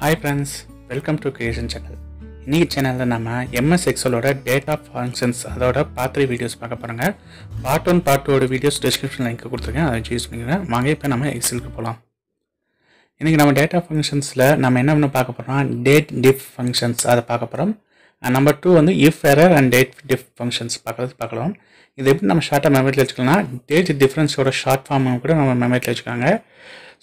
hi friends welcome to creation channel இன்றைக்கி சேனலில் நம்ம எம்எஸ் எக்ஸலோட டேட்டா ஃபங்க்ஷன்ஸ் அதோட பார்ட் த்ரீ வீடியோஸ் பார்க்க போகிறாங்க பார்ட் ஒன் பார்ட் டூட வீடியோஸ் டிஸ்கிரிப்ஷன் லிங்க் கொடுத்துருக்கேன் அதை யூஸ் பண்ணிக்கிறேன் வாங்க இப்போ நம்ம எக்ஸலுக்கு போகலாம் இன்றைக்கி நம்ம டேட்டா ஃபங்க்ஷன்ஸில் நம்ம என்ன பண்ண பார்க்க போகிறோம் டேட் டிஃப் ஃபங்க்ஷன்ஸ் அதை பார்க்க போகிறோம் நம்பர் டூ வந்து if error and date diff functions பார்க்கறது பார்க்கலாம் இது எப்படி நம்ம ஷார்ட்டாக மெமரியில் வச்சுக்கலாம் டேட் டிஃப்ரென்ஸோட ஷார்ட் ஃபார்மும் கூட நம்ம மெமரியில் வச்சுக்கோங்க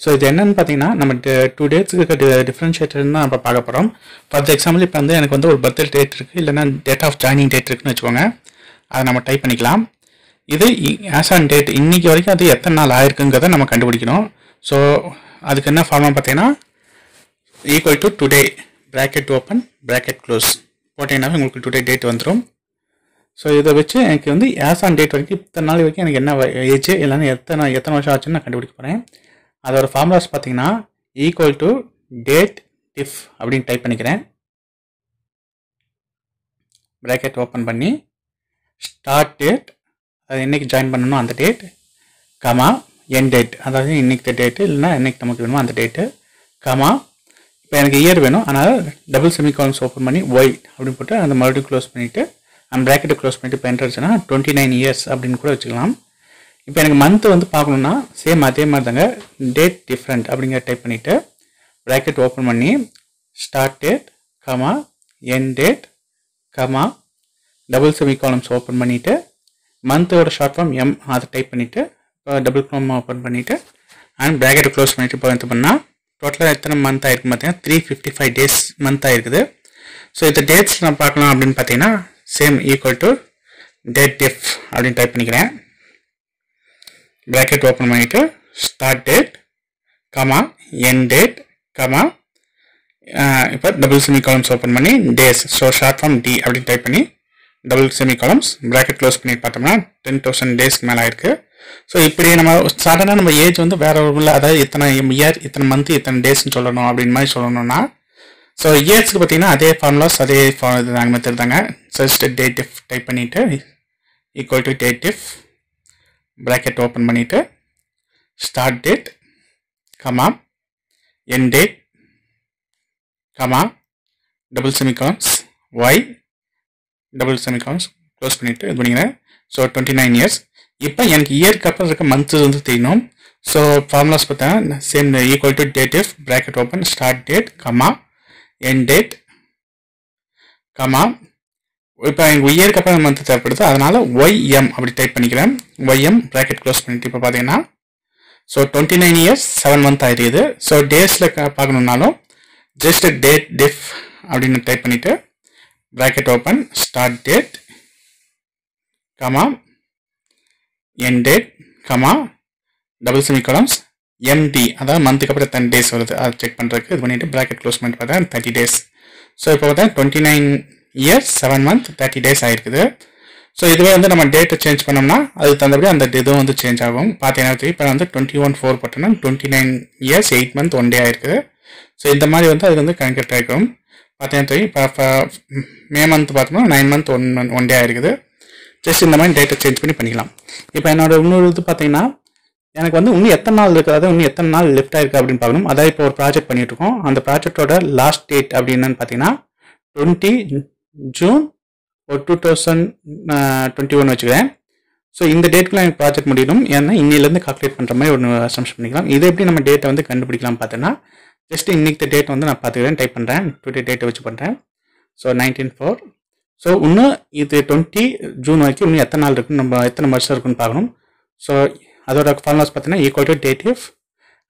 ஸோ இது என்னென்னு பார்த்தீங்கன்னா நம்ம டூ டேட்ஸுக்கு டிஃப்ரென்ஷியேட்டர்னு தான் நம்ம பார்க்க போகிறோம் ஃபார் எக்ஸாம்பிள் இப்போ வந்து எனக்கு வந்து ஒரு பர்த்டே டேட் இருக்குது இல்லைனா டேட் ஆஃப் ஜாயினிங் டேட் இருக்குன்னு வச்சுக்கோங்க அதை நம்ம டைப் பண்ணிக்கலாம் இது ஆஸ் ஆன் டேட் இன்றைக்கி வரைக்கும் அது எத்தனை நாள் ஆயிருக்குங்கிறத நம்ம கண்டுபிடிக்கணும் ஸோ அதுக்கு என்ன ஃபார்மாக பார்த்தீங்கன்னா equal to today bracket open bracket close போட்டிங்கனாவே உங்களுக்கு டுடே டேட் வந்துடும் ஸோ இதை வச்சு எனக்கு வந்து ஆஸ் ஆன் டேட் வரைக்கும் இத்தனை நாள் வரைக்கும் எனக்கு என்ன ஏஜ் இல்லைன்னா எத்தனை எத்தனை வருஷம் ஆச்சுன்னு நான் கண்டுபிடிக்க போகிறேன் அதோட ஃபார்முலாஸ் பார்த்தீங்கன்னா ஈக்குவல் டு டேட் டிஃப் அப்படின்னு டைப் பண்ணிக்கிறேன் ப்ராக்கெட் ஓப்பன் பண்ணி ஸ்டார்ட் டேட் அது என்றைக்கு ஜாயின் பண்ணணும் அந்த டேட் கமா என் டேட் அதாவது இன்றைக்கு டேட்டு இல்லைன்னா என்னைக்கு நமக்கு வேணுமோ அந்த டேட்டு கமா இப்போ எனக்கு இயர் வேணும் அதனால் டபுள் செமி ஓப்பன் பண்ணி ஒய் அப்படின்னு போட்டு அந்த மறுபடியும் க்ளோஸ் பண்ணிவிட்டு அந்த ப்ராக்கெட்டை க்ளோஸ் பண்ணிவிட்டு இப்போ என்ட்ரச்சுன்னா டுவெண்ட்டி நைன் இயர்ஸ் அப்படின்னு கூட வச்சுக்கலாம் இப்போ எனக்கு மந்த்து வந்து பார்க்கணுன்னா சேம் அதே மாதிரி தாங்க டேட் டிஃப்ரெண்ட் அப்படிங்கிற டைப் பண்ணிவிட்டு ப்ராக்கெட் ஓப்பன் பண்ணி start date comma end date comma double semi colons open பண்ணிவிட்டு மந்த்தோட ஷார்ட் ஃபார்ம் எம் அதை டைப் பண்ணிவிட்டு டபுள் க்ரோம் ஓப்பன் பண்ணிவிட்டு அண்ட் ப்ராக்கெட் க்ளோஸ் பண்ணிவிட்டு இப்போ என்ன பண்ணால் டோட்டலாக எத்தனை மந்த் ஆயிருக்கு பார்த்தீங்கன்னா three fifty five days month ஆயிருக்குது ஸோ இந்த டேட்ஸ் நான் பார்க்கலாம் அப்படின்னு பார்த்தீங்கன்னா same equal to date diff அப்படின்னு டைப் பண்ணிக்கிறேன் ப்ராக்கெட் ஓப்பன் பண்ணிட்டு start date comma end date comma இப்போ டபுள் செமி காலம்ஸ் ஓப்பன் பண்ணி days so short form D அப்படின்னு டைப் பண்ணி double semi colons bracket close பண்ணி பார்த்தோம்னா டென் தௌசண்ட் டேஸ்க்கு மேலே ஆயிருக்கு ஸோ இப்படி நம்ம சடனாக நம்ம ஏஜ் வந்து வேற ஒரு இல்லை அதாவது இத்தனை இயர் இத்தனை மந்த் இத்தனை டேஸ்ன்னு சொல்லணும் அப்படின்னு மாதிரி சொல்லணும்னா ஸோ இயர்ஸ்க்கு பார்த்தீங்கன்னா அதே ஃபார்முலாஸ் அதே ஃபார்ம் இது நாங்கள் மெத்தட் தாங்க சர்ஸ்ட் டைப் பண்ணிவிட்டு equal to date dative bracket open பண்ணிவிட்டு start date comma end date comma double semicolons Y double semicolons close பண்ணிவிட்டு இது பண்ணிங்கன்னா ஸோ டுவெண்ட்டி நைன் இயர்ஸ் இப்போ எனக்கு இயருக்கு அப்புறம் இருக்க மந்த்ஸ் வந்து தெரியணும் ஸோ ஃபார்முலாஸ் பார்த்தா same equal to date if bracket open start date comma end date comma இப்போ எங்கள் இயருக்கு அப்புறம் மந்த் தேவைப்படுது அதனால் ஒய்எம் அப்படி டைப் பண்ணிக்கிறேன் ஒய்எம் ப்ராக்கெட் க்ளோஸ் பண்ணிட்டு இப்போ பார்த்தீங்கன்னா so twenty nine years seven month ஆகிடுது ஸோ டேஸில் பார்க்கணுன்னாலும் ஜஸ்ட் டேட் டிஃப் அப்படின்னு டைப் பண்ணிவிட்டு bracket open start date comma end date comma double semi colons MD அதாவது மந்த்துக்கு அப்புறம் டென் டேஸ் வருது அதை செக் பண்ணுறதுக்கு இது பண்ணிவிட்டு ப்ராக்கெட் க்ளோஸ் பண்ணிட்டு பார்த்தேன் தேர்ட்டி டேஸ் ஸோ இப்போ பார்த்தா twenty nine years seven month thirty days ஆகிருக்குது ஸோ இதுவே வந்து நம்ம டேட்டை சேஞ்ச் பண்ணோம்னா அதுக்கு தந்தபடி அந்த இதுவும் வந்து சேஞ்ச் ஆகும் பார்த்தீங்கன்னா இப்போ வந்து டுவெண்ட்டி ஒன் ஃபோர் போட்டோம்னா twenty nine years eight month one day ஆயிருக்குது ஸோ இந்த மாதிரி வந்து அது வந்து கனெக்ட் ஆகிருக்கும் பார்த்தீங்கன்னா இப்போ மே மந்த் பார்த்தோம்னா nine month one month one day ஆயிருக்குது ஜஸ்ட் இந்த மாதிரி டேட்டை சேஞ்ச் பண்ணி பண்ணிக்கலாம் இப்போ என்னோட இன்னொரு இது பார்த்தீங்கன்னா எனக்கு வந்து இன்னும் எத்தனை நாள் இருக்குது அதாவது இன்னும் எத்தனை நாள் லெஃப்ட் ஆயிருக்கு அப்படின்னு பார்க்கணும் அதாவது இப்போ ஒரு ப்ராஜெக்ட் பண்ணிட்டு இருக்கோம் அந்த ப்ராஜெக்டோட லாஸ்ட் டேட் அப்படின்னு பார்த்தீங்கன்னா டுவெண்ட்டி ஜூன் ஒரு டூ தௌசண்ட் டுவெண்ட்டி ஒன் வச்சுக்கிறேன் ஸோ இந்த டேட்டுக்குலாம் எனக்கு ப்ராஜெக்ட் முடியணும் ஏன்னா இன்னிலேருந்து கால்குலேட் பண்ணுற மாதிரி ஒன்று அசம்ஷன் பண்ணிக்கலாம் இதை எப்படி நம்ம டேட்டை வந்து கண்டுபிடிக்கலாம் பார்த்தோன்னா ஜஸ்ட் இன்னைக்கு டேட் வந்து நான் பார்த்துக்கிறேன் டைப் பண்ணுறேன் டுடே டேட்டை வச்சு பண்ணுறேன் ஸோ நைன்டீன் ஃபோர் ஸோ இன்னும் இது டுவெண்ட்டி ஜூன் வரைக்கும் இன்னும் எத்தனை நாள் இருக்குன்னு நம்ம எத்தனை வருஷம் இருக்குன்னு பார்க்கணும் ஸோ அதோட ஃபார்முலாஸ் பார்த்தீங்கன்னா ஈக்குவல் டு டேட்டிவ்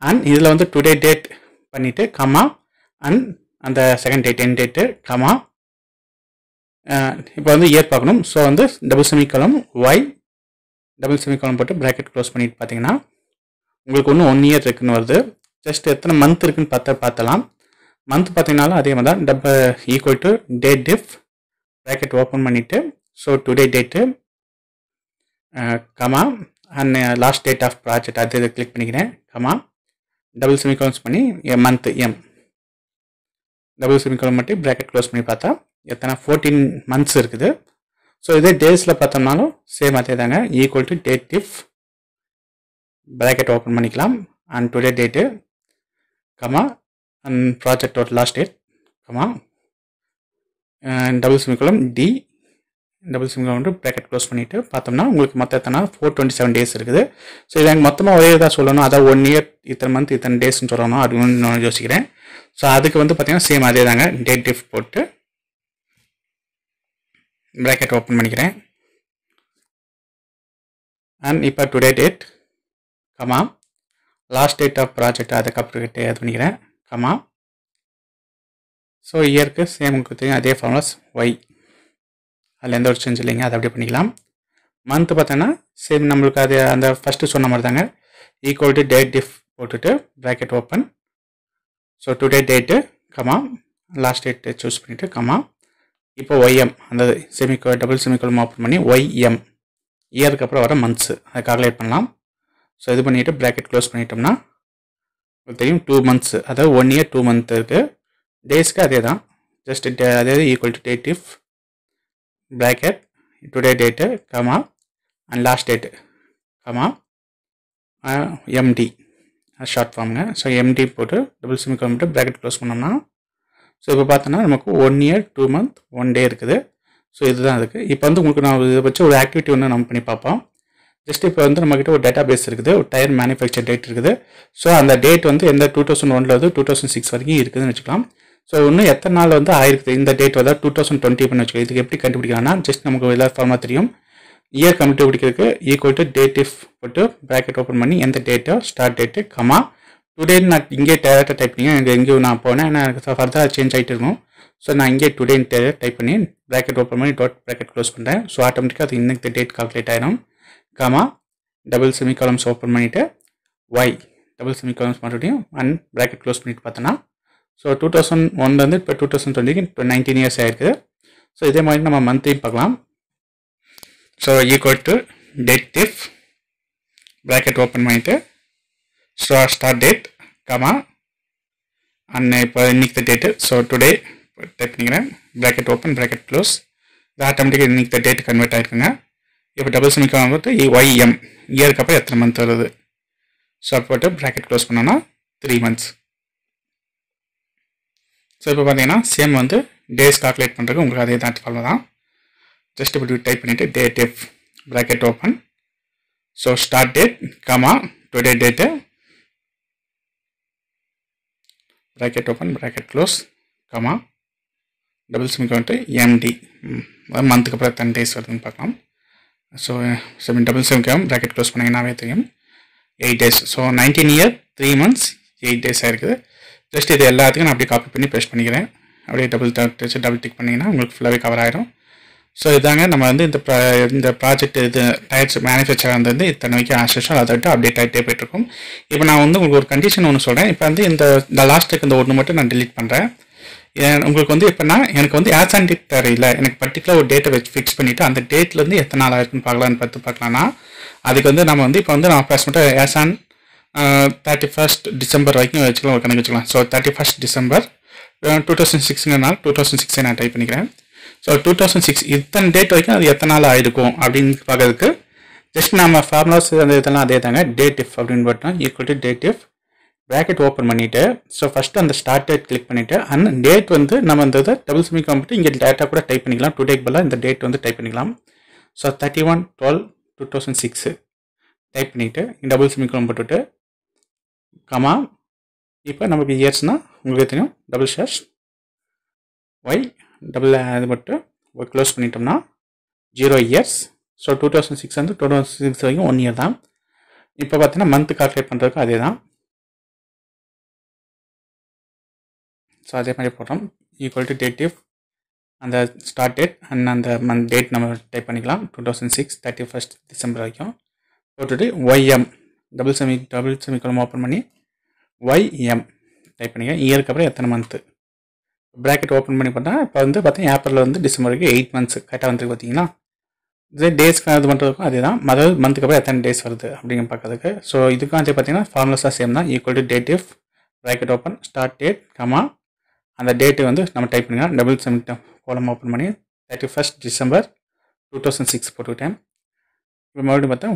அண்ட் இதில் வந்து டுடே டேட் பண்ணிவிட்டு கமா அண்ட் அந்த second date end date comma இப்போ வந்து இயர் பார்க்கணும் ஸோ வந்து double semicolon Y double semicolon போட்டு ப்ராக்கெட் க்ளோஸ் பண்ணிட்டு பார்த்தீங்கன்னா உங்களுக்கு ஒன்று ஒன் இயர் இருக்குன்னு வருது ஜஸ்ட் எத்தனை மந்த் இருக்குன்னு பார்த்தா பார்த்தலாம் மந்த் பார்த்தீங்கனாலும் அதே மாதிரி தான் double equal to date diff bracket open பண்ணிவிட்டு so today date comma and last date of project அது இதை கிளிக் பண்ணிக்கிறேன் கமா டபுள் செமிகோலன்ஸ் பண்ணி மந்த் எம் டபுள் செமிகோலன் மட்டும் ப்ராக்கெட் க்ளோஸ் பண்ணி பார்த்தா எத்தனை ஃபோர்டீன் மந்த்ஸ் இருக்குது ஸோ இதே டேஸில் பார்த்தோம்னாலும் சேம் அதே தாங்க equal to date diff bracket open பண்ணிக்கலாம் and today date comma and project ஓட் last date comma double semicolon D double semicolon வந்து ப்ராக்கெட் க்ளோஸ் பண்ணிவிட்டு பார்த்தோம்னா உங்களுக்கு மொத்தம் எத்தனை ஃபோர் டுவெண்ட்டி செவன் டேஸ் இருக்குது ஸோ இதை எனக்கு மொத்தமாக ஒரே இதாக சொல்லணும் அதாவது ஒன் இயர் இத்தனை மந்த் இத்தனை டேஸ்ன்னு சொல்லணும் அப்படின்னு நான் யோசிக்கிறேன் ஸோ அதுக்கு வந்து பார்த்திங்கன்னா சேம் அதே தாங்க டேட் டிஃப் போட்டு ப்ராக்கெட் ஓப்பன் பண்ணிக்கிறேன் அண்ட் இப்போ today date comma last date of project அதுக்கப்புறம் கிட்டே இது பண்ணிக்கிறேன் கமா ஸோ இயருக்கு சேம் கொடுத்துருங்க அதே ஃபார்முலாஸ் ஒய் அதில் எந்த ஒரு சேஞ்ச் இல்லைங்க அதை அப்படியே பண்ணிக்கலாம் மந்த் பார்த்தோன்னா சேம் நம்மளுக்கு அது அந்த ஃபஸ்ட்டு சொன்ன மாதிரி தாங்க ஈக்குவல் டு டேட் டிஃப் போட்டுட்டு bracket open so today date comma last date choose பண்ணிவிட்டு கமா இப்போ ஒய்எம் அந்த செமிகோ டபுள் செமிகோலம் ஓப்பன் பண்ணி ஒய்எம் இயருக்கு அப்புறம் வர மந்த்ஸு அதை கால்குலேட் பண்ணலாம் ஸோ இது பண்ணிவிட்டு ப்ராக்கெட் க்ளோஸ் பண்ணிட்டோம்னா தெரியும் டூ மந்த்ஸு அதாவது ஒன் இயர் டூ மந்த் இருக்குது டேஸ்க்கு அதே தான் ஜஸ்ட் அதே equal to date if bracket today date comma and last date comma MD short ஃபார்முங்க ஸோ எம்டி போட்டு double sim computer bracket close பண்ணோம்னா ஸோ இப்போ பார்த்தோன்னா நமக்கு one year two month one day இருக்குது ஸோ இதுதான் இருக்குது இப்போ வந்து உங்களுக்கு நான் இதை வச்சு ஒரு ஆக்டிவிட்டி ஒன்று நம்ம பண்ணி பார்ப்போம் ஜஸ்ட் இப்போ வந்து நம்மக்கிட்ட ஒரு டேட்டா பேஸ் இருக்குது ஒரு டயர் மேனுஃபேக்சர் டேட் இருக்குது ஸோ அந்த டேட் வந்து எந்த டூ தௌசண்ட் ஒனில் வந்து டூ தௌசண்ட் சிக்ஸ் வரைக்கும் இருக்குதுன்னு வச்சுக்கலாம் ஸோ இன்னும் எத்தனை நாள் வந்து ஆயிருக்குது இந்த டேட் வந்து டூ தௌசண்ட் டுவெண்ட்டி பண்ணி வச்சுக்கலாம் இதுக்கு எப்படி கண்டுபிடிக்கலாம்னா ஜஸ்ட் நமக்கு எல்லா ஃபார்மாக தெரியும் இயர் பிடிக்கிறதுக்கு ஈக்குவல் டு டேட் இஃப் போட்டு ப்ராக்கெட் ஓப்பன் பண்ணி எந்த டேட்டோ ஸ்டார்ட் டேட்டு கமா டுடே நான் இங்கே டேரக்டாக டைப் பண்ணி எனக்கு எங்கேயும் நான் போனேன் நான் எனக்கு ஃபர்தராக சேஞ்ச் ஆகிட்டு இருக்கும் ஸோ நான் இங்கே டுடேன்னு டேரக்ட் டைப் பண்ணி ப்ராக்கெட் ஓப்பன் பண்ணி டாட் ப்ராக்கெட் க்ளோஸ் பண்ணுறேன் ஸோ ஆட்டோமேட்டிக்காக அது இன்னும் டேட் கால்குலேட் ஆயிடும் comma double semi colons open பண்ணிவிட்டு ஒய் டபுள் செமி காலம்ஸ் மறுபடியும் அண்ட் ப்ராக்கெட் க்ளோஸ் பண்ணிட்டு பார்த்தோன்னா ஸோ டூ தௌசண்ட் ஒன்லேருந்து இப்போ டூ தௌசண்ட் டுவெண்ட்டிக்கு இப்போ நைன்டீன் இயர்ஸ் ஆயிருக்குது ஸோ இதே மாதிரி நம்ம மந்த்தையும் பார்க்கலாம் so equal to date diff bracket open பண்ணிவிட்டு so start date comma and இப்போ இன்னைக்கு the date so today type பண்ணிக்கிறேன் ப்ராக்கெட் ஓப்பன் ப்ராக்கெட் க்ளோஸ் இது ஆட்டோமேட்டிக்காக இன்னைக்கு த டேட் கன்வெர்ட் ஆகிருக்குங்க இப்போ டபுள் செமிக்காக போது ஒய்எம் இயருக்கு அப்புறம் எத்தனை மந்த் வருது ஸோ போட்டு ப்ராக்கெட் க்ளோஸ் பண்ணோன்னா த்ரீ மந்த்ஸ் ஸோ இப்போ பார்த்தீங்கன்னா சேம் வந்து டேஸ் கால்குலேட் பண்ணுறதுக்கு உங்களுக்கு அதே தான் ஃபாலோ தான் ஜஸ்ட் இப்படி டைப் பண்ணிவிட்டு டே டேப் bracket open so start date comma today date bracket open bracket close comma double சிம்க்கு வந்துட்டு எம்டி மந்த்துக்கு அப்புறம் டென் டேஸ் வருதுன்னு பார்க்கலாம் so seven double seven bracket close பண்ணிங்கன்னாவே தெரியும் eight days so nineteen year three months eight days ஆகிருக்குது just இது எல்லாத்துக்கும் நான் அப்படியே காப்பி பண்ணி பேஸ்ட் பண்ணிக்கிறேன் அப்படியே டபுள் டச்சு டபுள் டிக் பண்ணிங்கன்னா உங்களுக்கு ஃபுல்லாகவே கவர் ஆகிடும் ஸோ இதாங்க நம்ம வந்து இந்த இந்த ப்ராஜெக்ட் இது டயர்ஸ் மேனுஃபேக்சர் வந்து இத்தனை வைக்கும் ஆசிஷோ அதை விட்டு அப்டேட் ஆகிட்டே போயிட்டுருக்கும் இப்போ நான் வந்து உங்களுக்கு ஒரு கண்டிஷன் ஒன்று சொல்கிறேன் இப்போ வந்து இந்த லாஸ்ட்டுக்கு இந்த ஒன்று மட்டும் நான் டிலீட் பண்ணுறேன் உங்களுக்கு வந்து எப்படின்னா எனக்கு வந்து ஆஸ் அண்ட் டேட் தெரியல எனக்கு பர்டிகுலர் ஒரு டேட்டை வச்சு ஃபிக்ஸ் பண்ணிவிட்டு அந்த டேட்லேருந்து எத்தனை நாள் ஆயிருக்குன்னு பார்க்கலான்னு பார்த்து பார்க்கலாம்னா அதுக்கு வந்து நம்ம வந்து இப்போ வந்து நான் மட்டும் as on thirty first December வரைக்கும் வச்சுக்கலாம் ஒரு கணக்கு வச்சுக்கலாம் so thirty first December two thousand சிக்ஸ்ங்கிறனால டூ தௌசண்ட் சிக்ஸை நான் டைப் பண்ணிக்கிறேன் ஸோ டூ தௌசண்ட் சிக்ஸ் இத்தனை டேட் வரைக்கும் அது எத்தனை நாள் ஆயிருக்கும் அப்படின்னு பார்க்கறதுக்கு ஜஸ்ட் நம்ம ஃபார்முலாஸ் அந்த இதெல்லாம் அதே தாங்க டேட் இஃப் அப்படின்னு பார்த்தோம் equal to date if bracket open பண்ணிவிட்டு ஸோ ஃபஸ்ட்டு அந்த ஸ்டார்ட் டேட் கிளிக் பண்ணிவிட்டு அந்த டேட் வந்து நம்ம அந்த இதை டபுள் சிமிக் வந்துட்டு இங்கே டேட்டா கூட டைப் பண்ணிக்கலாம் டூ டேக் பதிலாக இந்த டேட் வந்து டைப் பண்ணிக்கலாம் so thirty one twelve two thousand six type பண்ணிவிட்டு டபுள் சிமிக்கலாம் போட்டுவிட்டு கமா இப்போ நமக்கு இயர்ஸ்னால் உங்களுக்கு தெரியும் டபுள் ஷேர்ஸ் ஒய் டபுள் இது மட்டும் க்ளோஸ் பண்ணிட்டோம்னா zero years so two thousand six வந்து டூ தௌசண்ட் சிக்ஸ் வரைக்கும் ஒன் இயர் தான் இப்போ பார்த்தீங்கன்னா மந்த் கால்குலேட் பண்ணுறதுக்கும் அதே தான் ஸோ அதே மாதிரி போடுறோம் ஈக்குவல் டு டேட் இஃப் அந்த ஸ்டார்ட் டேட் அண்ட் அந்த மந்த் டேட் நம்ம டைப் பண்ணிக்கலாம் two thousand six thirty first December வரைக்கும் போட்டுட்டு YM double semi double semi open பண்ணி ஒய்எம் டைப் பண்ணிக்கலாம் இயருக்கு அப்புறம் எத்தனை மந்த்து ப்ராக்கெட் ஓப்பன் பண்ணி பார்த்தா இப்போ வந்து பார்த்தீங்கன்னா ஏப்ரல் வந்து டிசம்பர் வரைக்கும் எயிட் மந்த்ஸ் கரெக்டாக வந்துருக்கு பார்த்தீங்கன்னா இதே டேஸ்க்கு இது மட்டும் இருக்கும் அதே தான் அதாவது மந்த்துக்கு அப்புறம் எத்தனை டேஸ் வருது அப்படிங்கிற பார்க்கறதுக்கு ஸோ இதுக்கும் அதே பார்த்தீங்கன்னா ஃபார்முலாஸாக சேம் தான் equal to date if bracket open start date comma அந்த டேட்டு வந்து நம்ம டைப் பண்ணிக்கலாம் டபுள் செவன் கோலம் ஓப்பன் பண்ணி thirty first December two thousand six போட்டுக்கிட்டேன் இப்போ மறுபடியும் பார்த்தா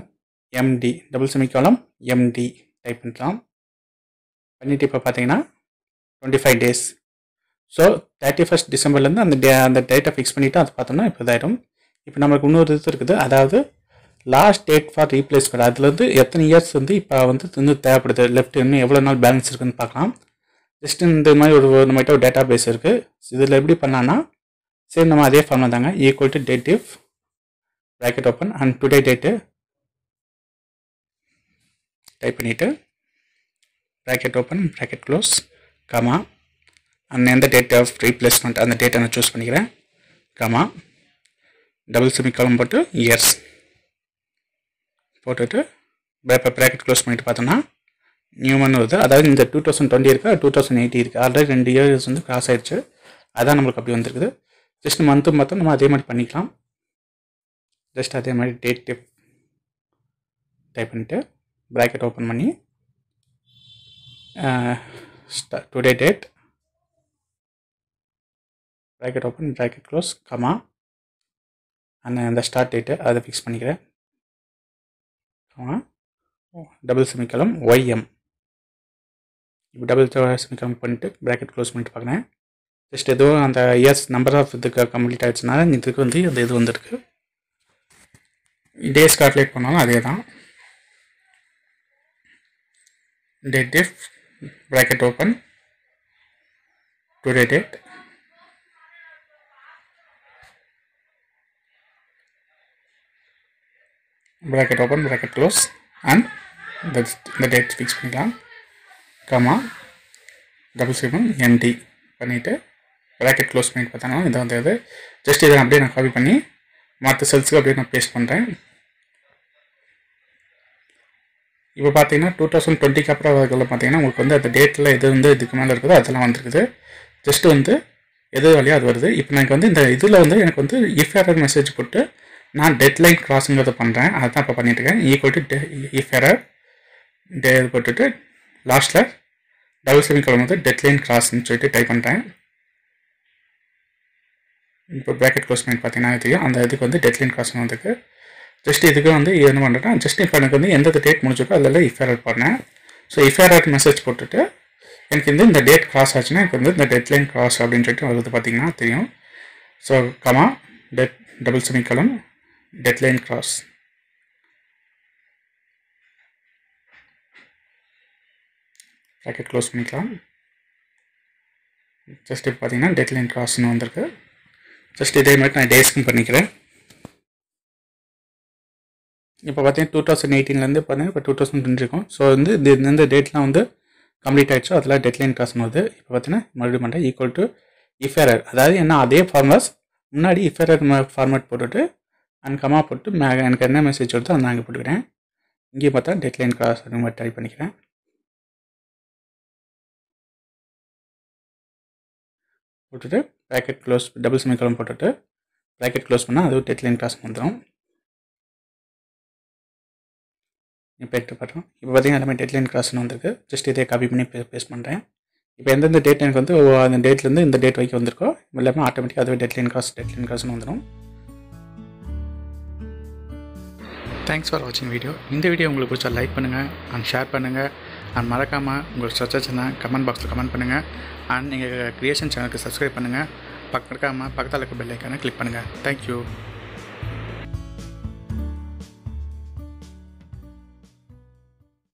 MD double semi colon MD type பண்ணலாம் பண்ணிவிட்டு இப்போ பார்த்தீங்கன்னா twenty five days so thirty first டிசம்பர்லேருந்து அந்த டே அந்த டேட்டை ஃபிக்ஸ் பண்ணிவிட்டு அது பார்த்தோம்னா இப்போ இதாயிடும் இப்போ நம்மளுக்கு இன்னொரு இது இருக்குது அதாவது லாஸ்ட் டேட் ஃபார் ரீப்ளேஸ்மெண்ட் அதுலேருந்து எத்தனை இயர்ஸ் வந்து இப்போ வந்து இன்னும் தேவைப்படுது லெஃப்ட் இன்னும் எவ்வளோ நாள் பேலன்ஸ் இருக்குதுன்னு பார்க்கலாம் ஜஸ்ட் இந்த மாதிரி ஒரு நம்மகிட்ட ஒரு டேட்டா பேஸ் இருக்குது இதில் எப்படி பண்ணான்னா சரி நம்ம அதே ஃபார்ம் தாங்க equal to date if bracket open and today date type பண்ணிவிட்டு bracket open bracket close comma அந்த எந்த டேட் ஆஃப் ரீப்ளேஸ்மெண்ட் அந்த டேட்டை நான் சூஸ் பண்ணிக்கிறேன் கமா டபுள் சிமி காலம் போட்டு இயர்ஸ் போட்டுட்டு பேப்பர் ப்ராக்கெட் க்ளோஸ் பண்ணிவிட்டு பார்த்தோன்னா நியூமன் வருது அதாவது இந்த டூ தௌசண்ட் டுவெண்ட்டி இருக்கா டூ தௌசண்ட் எயிட்டி இருக்குது ஆல்ரெடி ரெண்டு இயர்ஸ் வந்து க்ராஸ் ஆயிடுச்சு அதான் நம்மளுக்கு அப்படி வந்திருக்குது ஜஸ்ட் மந்த்தும் பார்த்தோம் நம்ம அதே மாதிரி பண்ணிக்கலாம் ஜஸ்ட் அதே மாதிரி டேட் டிப் டைப் பண்ணிவிட்டு ப்ராக்கெட் ஓப்பன் பண்ணி today date bracket open bracket close comma அந்த அந்த ஸ்டார்ட் டேட்டு அதை ஃபிக்ஸ் பண்ணிக்கிறேன் கமா டபுள் செமிக்கலம் ஒய்எம் இப்போ டபுள் செமிக்கலம் பண்ணிட்டு ப்ராக்கெட் க்ளோஸ் பண்ணிட்டு பார்க்குறேன் ஜஸ்ட் எதுவும் அந்த இயர்ஸ் நம்பர் ஆஃப் இதுக்கு கம்ப்ளீட் ஆகிடுச்சுனால இதுக்கு வந்து அந்த இது வந்துருக்கு டேஸ் கால்குலேட் பண்ணாலும் அதே தான் date diff bracket open today date bracket open bracket close and இந்த இந்த டேட் ஃபிக்ஸ் பண்ணிக்கலாம் கமா டபுள் சிவன் என்டி பண்ணிவிட்டு ப்ராக்கெட் க்ளோஸ் பண்ணிட்டு பார்த்தாங்கன்னா இந்த வந்து அது ஜஸ்ட் இதை அப்படியே நான் காப்பி பண்ணி மற்ற செல்ஸுக்கு அப்படியே நான் பேஸ்ட் பண்ணுறேன் இப்போ பார்த்தீங்கன்னா டூ தௌசண்ட் டுவெண்ட்டிக்கு அப்புறம் வரதுல பார்த்தீங்கன்னா உங்களுக்கு வந்து அந்த டேட்டில் எது வந்து இதுக்கு மேலே இருக்குதோ அதெல்லாம் வந்துருக்குது ஜஸ்ட்டு வந்து எது வழியாக அது வருது இப்போ எனக்கு வந்து இந்த இதில் வந்து எனக்கு வந்து இஃப் யாராவது மெசேஜ் போட்டு நான் டெட்லைன் கிராஸுங்கிறத பண்ணுறேன் அதுதான் இப்போ பண்ணிட்டுருக்கேன் equal to if error day இது போட்டுட்டு லாஸ்ட்டில் டபுள் செமிக்கலம் வந்து டெட் லைன் கிராஸ்ன்னு சொல்லிட்டு டைப் பண்ணுறேன் இப்போ ப்ராக்கெட் க்ளோஸ் பண்ணி பார்த்தீங்கன்னா தெரியும் அந்த இதுக்கு வந்து டெட்லைன் கிராஸ்னு வந்துருக்கு ஜஸ்ட் இதுக்கு வந்து இது என்ன பண்ணுறேன்னா ஜஸ்ட் இப்போ எனக்கு வந்து எந்த டேட் முடிஞ்சிருக்கோ அதில் இஃப் எரர் பண்ணேன் ஸோ இஃப் எரர் மெசேஜ் போட்டுட்டு எனக்கு வந்து இந்த டேட் கிராஸ் ஆச்சுன்னா எனக்கு வந்து இந்த டெட்லைன் கிராஸ் அப்படின்னு சொல்லிட்டு வருது பார்த்தீங்கன்னா தெரியும் so comma dead double semicolon deadline cross bracket close பண்ணிக்கலாம் ஜஸ்ட் இப்போ பார்த்தீங்கன்னா டெட்லைன் கிராஸ்னு வந்திருக்கு ஜஸ்ட் இதே மாதிரி நான் டேஸ்க்கும் பண்ணிக்கிறேன் இப்போ பார்த்தீங்கன்னா டூ தௌசண்ட் எயிட்டீன்லேருந்து பார்த்தீங்கன்னா இப்போ டூ தௌசண்ட் டுவெண்ட்டிருக்கும் ஸோ வந்து இந்த இந்த டேட்லாம் வந்து கம்ப்ளீட் ஆகிடுச்சோ அதெல்லாம் டெட்லைன் கிராஸ்னு வருது இப்போ பார்த்தீங்கன்னா மறுபடியும் பண்ணுறேன் ஈக்குவல் டு இஃபேரர் அதாவது என்ன அதே ஃபார்முலாஸ் முன்னாடி இஃபேரர் ஃபார்மேட் போட்டுவிட்டு அண்ட் கமா போட்டு எனக்கு என்ன மெசேஜ் வருதோ அந்த நான் அங்கே போட்டுக்கிறேன் இங்கே பார்த்தா டெட்லைன் கிளாஸ் அந்த மாதிரி டைப் பண்ணிக்கிறேன் போட்டுட்டு ப்ராக்கெட் க்ளோஸ் டபுள் செமிக்கலம் போட்டுட்டு ப்ராக்கெட் க்ளோஸ் பண்ணால் அதுவும் டெட்லைன் கிளாஸ் வந்துடும் இப்போ எடுத்து பார்த்தோம் இப்போ பார்த்தீங்கன்னா எல்லாமே டெட்லைன் கிளாஸ்னு வந்திருக்கு ஜஸ்ட் இதே காப்பி பண்ணி பே பேஸ் பண்ணுறேன் இப்போ எந்தெந்த டேட் எனக்கு வந்து அந்த டேட்லேருந்து இந்த டேட் வரைக்கும் வந்திருக்கோ எல்லாமே ஆட்டோமேட்டிக்காக அதுவே டெட்லைன் கிளாஸ் டெட்லைன் கிளாஸ்னு வந்துடும் தேங்க்ஸ் ஃபார் வாட்சிங் வீடியோ இந்த வீடியோ உங்களுக்கு பிடிச்சா லைக் பண்ணுங்கள் அண்ட் ஷேர் பண்ணுங்கள் அண்ட் மறக்காமல் உங்களுக்கு சச்சச்சுன்னா கமெண்ட் பாக்ஸில் கமெண்ட் பண்ணுங்கள் அண்ட் நீங்கள் க்ரியேஷன் சேனலுக்கு சப்ஸ்கிரைப் பண்ணுங்கள் பக்கம் இருக்காமல் பக்கத்தில் இருக்க பெல் ஐக்கானை கிளிக் பண்ணுங்கள் தேங்க்யூ